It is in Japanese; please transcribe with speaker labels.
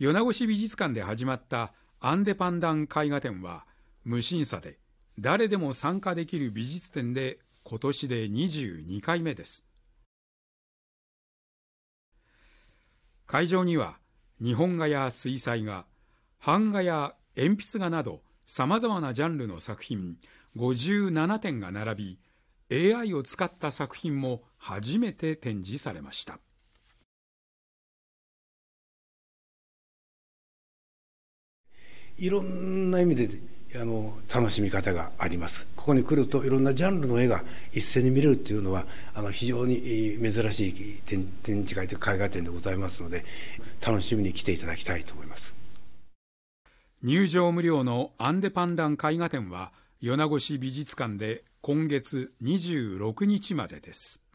Speaker 1: 米子市美術館で始まったアンデパンダン絵画展は無審査で誰でも参加できる美術展で今年で22回目です会場には日本画や水彩画版画や鉛筆画などさまざまなジャンルの作品57点
Speaker 2: が並び AI を使った作品も初めて展示されました
Speaker 3: いろんな意味であの楽しみ方がありますここに来るといろ
Speaker 4: んなジャンルの絵が一斉に見れるっていうのはあの非常に珍しい展示会という絵画展でございますので楽しみに来ていただきたいと思います
Speaker 1: 入場無料のアンデパンダン絵画展は米子市美術館で
Speaker 3: 今月26日までです。